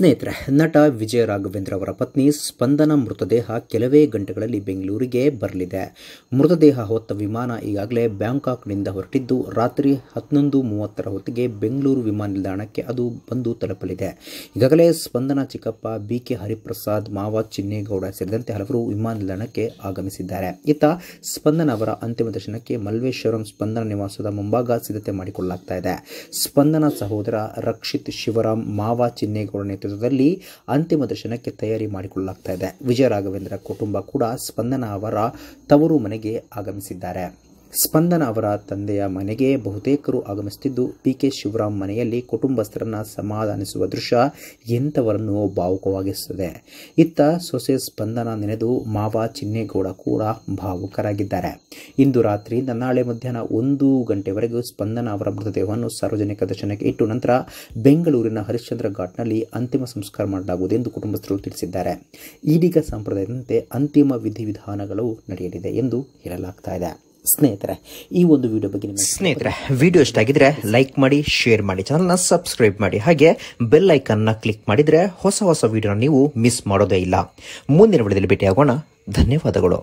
ಸ್ನೇಹಿತರೆ ನಟ ವಿಜಯ ರಾಘವೇಂದ್ರ ಅವರ ಪತ್ನಿ ಸ್ಪಂದನ ಮೃತದೇಹ ಕೆಲವೇ ಗಂಟೆಗಳಲ್ಲಿ ಬೆಂಗಳೂರಿಗೆ ಬರಲಿದೆ ಮೃತದೇಹ ಹೊತ್ತ ವಿಮಾನ ಈಗಾಗಲೇ ಬ್ಯಾಂಕಾಕ್ನಿಂದ ಹೊರಟಿದ್ದು ರಾತ್ರಿ ಹತ್ತೊಂದು ಮೂವತ್ತರ ಹೊತ್ತಿಗೆ ಬೆಂಗಳೂರು ವಿಮಾನ ನಿಲ್ದಾಣಕ್ಕೆ ಅದು ಬಂದು ತಲುಪಲಿದೆ ಈಗಾಗಲೇ ಸ್ಪಂದನ ಚಿಕ್ಕಪ್ಪ ಬಿ ಕೆ ಹರಿಪ್ರಸಾದ್ ಮಾವ ಚಿನ್ನೇಗೌಡ ಸೇರಿದಂತೆ ಹಲವರು ವಿಮಾನ ನಿಲ್ದಾಣಕ್ಕೆ ಆಗಮಿಸಿದ್ದಾರೆ ಇತ್ತ ಸ್ಪಂದನ ಅವರ ಅಂತಿಮ ದರ್ಶನಕ್ಕೆ ಮಲ್ವೇಶ್ವರಂ ಸ್ಪಂದನ ನಿವಾಸದ ಮುಂಭಾಗ ಸಿದ್ಧತೆ ಮಾಡಿಕೊಳ್ಳಲಾಗ್ತಾ ಇದೆ ಸ್ಪಂದನ ಸಹೋದರ ರಕ್ಷಿತ್ ಶಿವರಾಮ್ ಮಾವ ಚಿನ್ನೇಗೌಡ ನೇತೃತ್ವ ಕ್ಷೇತ್ರದಲ್ಲಿ ಅಂತಿಮ ದರ್ಶನಕ್ಕೆ ತಯಾರಿ ಮಾಡಿಕೊಳ್ಳಲಾಗ್ತಾ ಇದೆ ವಿಜಯ ರಾಘವೇಂದ್ರ ಕುಟುಂಬ ಕೂಡ ಸ್ಪಂದನ ಅವರ ತವರು ಮನೆಗೆ ಆಗಮಿಸಿದ್ದಾರೆ ಸ್ಪಂದನ ಅವರ ತಂದೆಯ ಮನೆಗೆ ಬಹುತೇಕರು ಆಗಮಿಸುತ್ತಿದ್ದು ಪಿ ಕೆ ಶಿವರಾಮ್ ಮನೆಯಲ್ಲಿ ಕುಟುಂಬಸ್ಥರನ್ನ ಸಮಾಧಾನಿಸುವ ದೃಶ್ಯ ಎಂಥವರನ್ನು ಭಾವುಕವಾಗಿಸುತ್ತದೆ ಇತ್ತ ಸೊಸೆ ಸ್ಪಂದನ ನೆನೆದು ಮಾವ ಚಿನ್ನೇಗೌಡ ಕೂಡ ಭಾವುಕರಾಗಿದ್ದಾರೆ ಇಂದು ರಾತ್ರಿಯಿಂದ ನಾಳೆ ಮಧ್ಯಾಹ್ನ ಒಂದು ಗಂಟೆವರೆಗೂ ಸ್ಪಂದನ ಅವರ ಮೃತದೇಹವನ್ನು ಸಾರ್ವಜನಿಕ ದರ್ಶನಕ್ಕೆ ಇಟ್ಟು ನಂತರ ಬೆಂಗಳೂರಿನ ಹರಿಶ್ಚಂದ್ರ ಘಾಟ್ನಲ್ಲಿ ಅಂತಿಮ ಸಂಸ್ಕಾರ ಮಾಡಲಾಗುವುದು ಎಂದು ಕುಟುಂಬಸ್ಥರು ತಿಳಿಸಿದ್ದಾರೆ ಈಡಿಗ ಸಂಪ್ರದಾಯದಂತೆ ಅಂತಿಮ ವಿಧಿವಿಧಾನಗಳು ನಡೆಯಲಿದೆ ಎಂದು ಹೇಳಲಾಗ್ತಾ ಇದೆ ಸ್ನೇಹಿತರೆ ಈ ಒಂದು ವಿಡಿಯೋ ಬಗ್ಗೆ ನಿಮಗೆ ಸ್ನೇಹಿತರೆ ವಿಡಿಯೋ ಇಷ್ಟ ಆಗಿದ್ರೆ ಲೈಕ್ ಮಾಡಿ ಶೇರ್ ಮಾಡಿ ಚಾನಲ್ನ ಸಬ್ಸ್ಕ್ರೈಬ್ ಮಾಡಿ ಹಾಗೆ ಬೆಲ್ ಐಕನ್ನ ಕ್ಲಿಕ್ ಮಾಡಿದರೆ ಹೊಸ ಹೊಸ ವಿಡಿಯೋನ ನೀವು ಮಿಸ್ ಮಾಡೋದೇ ಇಲ್ಲ ಮುಂದಿನ ವಿಡಿಯೋದಲ್ಲಿ ಭೇಟಿಯಾಗೋಣ ಧನ್ಯವಾದಗಳು